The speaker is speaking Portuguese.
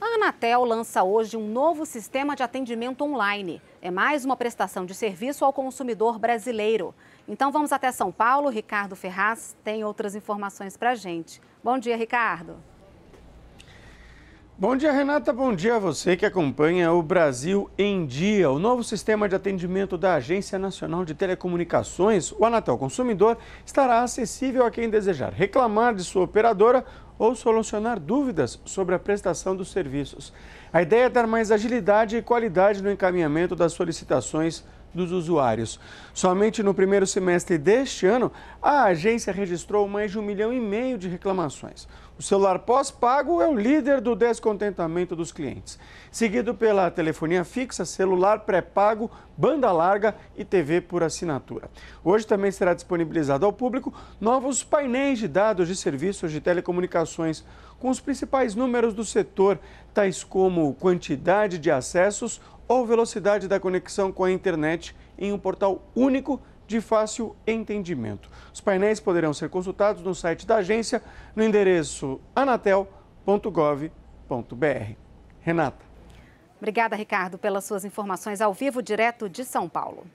A Anatel lança hoje um novo sistema de atendimento online. É mais uma prestação de serviço ao consumidor brasileiro. Então vamos até São Paulo. Ricardo Ferraz tem outras informações para gente. Bom dia, Ricardo. Bom dia, Renata. Bom dia a você que acompanha o Brasil em Dia. O novo sistema de atendimento da Agência Nacional de Telecomunicações, o Anatel Consumidor, estará acessível a quem desejar reclamar de sua operadora ou solucionar dúvidas sobre a prestação dos serviços. A ideia é dar mais agilidade e qualidade no encaminhamento das solicitações dos usuários. Somente no primeiro semestre deste ano, a agência registrou mais de um milhão e meio de reclamações. O celular pós-pago é o líder do descontentamento dos clientes, seguido pela telefonia fixa, celular pré-pago, banda larga e TV por assinatura. Hoje também será disponibilizado ao público novos painéis de dados de serviços de telecomunicações com os principais números do setor, tais como quantidade de acessos ou velocidade da conexão com a internet em um portal único de fácil entendimento. Os painéis poderão ser consultados no site da agência no endereço anatel.gov.br. Renata. Obrigada, Ricardo, pelas suas informações ao vivo, direto de São Paulo.